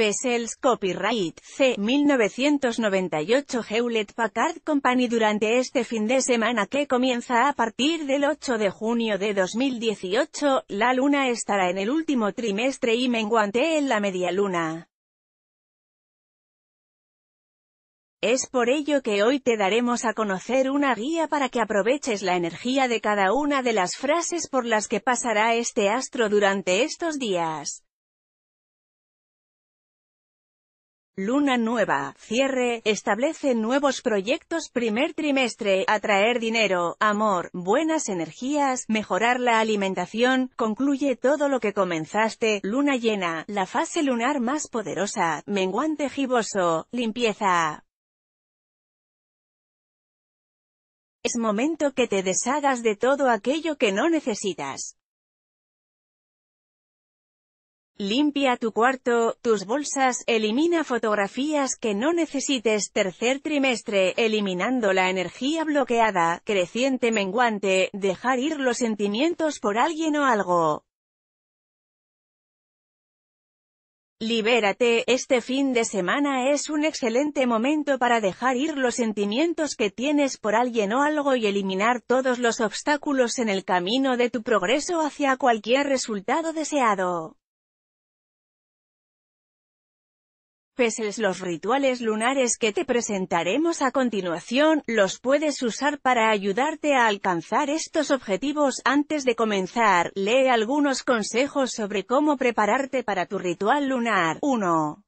Bessel's Copyright C. 1998 Hewlett Packard Company durante este fin de semana que comienza a partir del 8 de junio de 2018, la luna estará en el último trimestre y menguante en la media luna. Es por ello que hoy te daremos a conocer una guía para que aproveches la energía de cada una de las frases por las que pasará este astro durante estos días. Luna nueva, cierre, establece nuevos proyectos primer trimestre, atraer dinero, amor, buenas energías, mejorar la alimentación, concluye todo lo que comenzaste, luna llena, la fase lunar más poderosa, menguante giboso, limpieza. Es momento que te deshagas de todo aquello que no necesitas. Limpia tu cuarto, tus bolsas, elimina fotografías que no necesites. Tercer trimestre, eliminando la energía bloqueada, creciente menguante, dejar ir los sentimientos por alguien o algo. Libérate, este fin de semana es un excelente momento para dejar ir los sentimientos que tienes por alguien o algo y eliminar todos los obstáculos en el camino de tu progreso hacia cualquier resultado deseado. a los rituales lunares que te presentaremos a continuación, los puedes usar para ayudarte a alcanzar estos objetivos. Antes de comenzar, lee algunos consejos sobre cómo prepararte para tu ritual lunar. 1.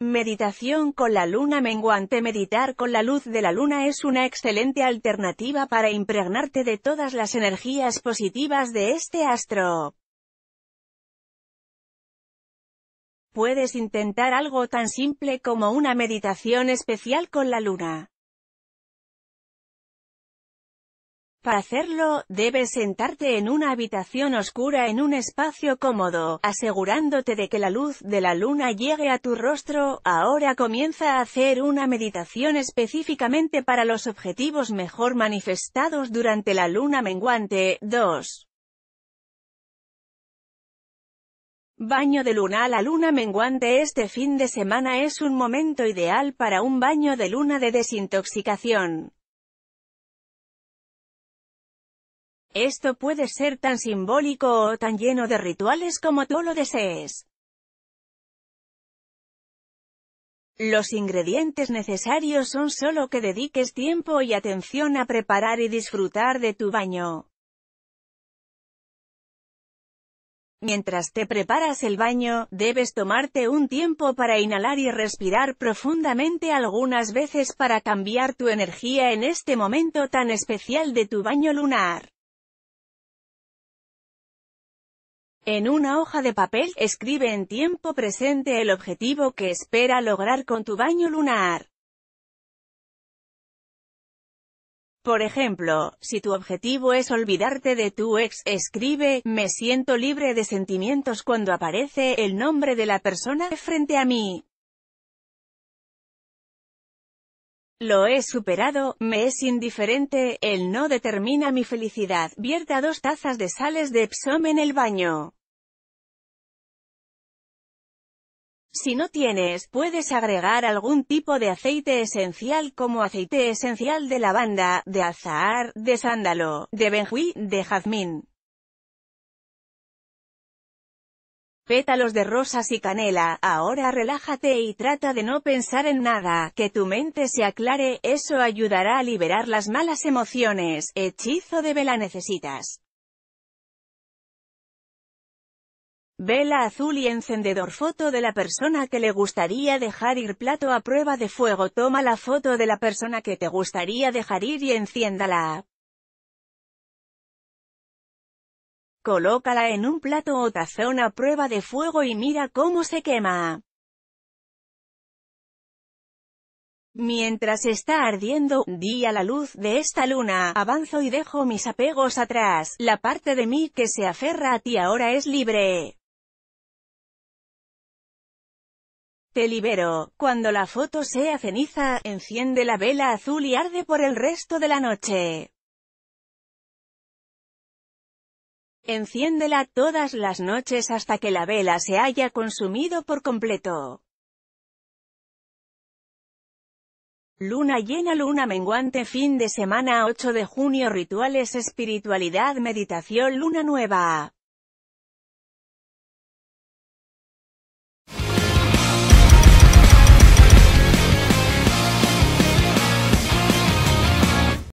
Meditación con la luna menguante Meditar con la luz de la luna es una excelente alternativa para impregnarte de todas las energías positivas de este astro. puedes intentar algo tan simple como una meditación especial con la luna. Para hacerlo, debes sentarte en una habitación oscura en un espacio cómodo, asegurándote de que la luz de la luna llegue a tu rostro. Ahora comienza a hacer una meditación específicamente para los objetivos mejor manifestados durante la luna menguante. 2. Baño de luna a La luna menguante este fin de semana es un momento ideal para un baño de luna de desintoxicación. Esto puede ser tan simbólico o tan lleno de rituales como tú lo desees. Los ingredientes necesarios son solo que dediques tiempo y atención a preparar y disfrutar de tu baño. Mientras te preparas el baño, debes tomarte un tiempo para inhalar y respirar profundamente algunas veces para cambiar tu energía en este momento tan especial de tu baño lunar. En una hoja de papel, escribe en tiempo presente el objetivo que espera lograr con tu baño lunar. Por ejemplo, si tu objetivo es olvidarte de tu ex, escribe, me siento libre de sentimientos cuando aparece el nombre de la persona frente a mí. Lo he superado, me es indiferente, el no determina mi felicidad. Vierta dos tazas de sales de Epsom en el baño. Si no tienes, puedes agregar algún tipo de aceite esencial como aceite esencial de lavanda, de azahar, de sándalo, de benjuí, de jazmín. pétalos de rosas y canela, ahora relájate y trata de no pensar en nada, que tu mente se aclare, eso ayudará a liberar las malas emociones, hechizo de vela necesitas. Vela azul y encendedor Foto de la persona que le gustaría dejar ir Plato a prueba de fuego Toma la foto de la persona que te gustaría dejar ir y enciéndala. Colócala en un plato o tazón a prueba de fuego y mira cómo se quema. Mientras está ardiendo, di a la luz de esta luna, avanzo y dejo mis apegos atrás, la parte de mí que se aferra a ti ahora es libre. libero. Cuando la foto sea ceniza, enciende la vela azul y arde por el resto de la noche. Enciéndela todas las noches hasta que la vela se haya consumido por completo. Luna llena Luna menguante Fin de semana 8 de junio Rituales Espiritualidad Meditación Luna nueva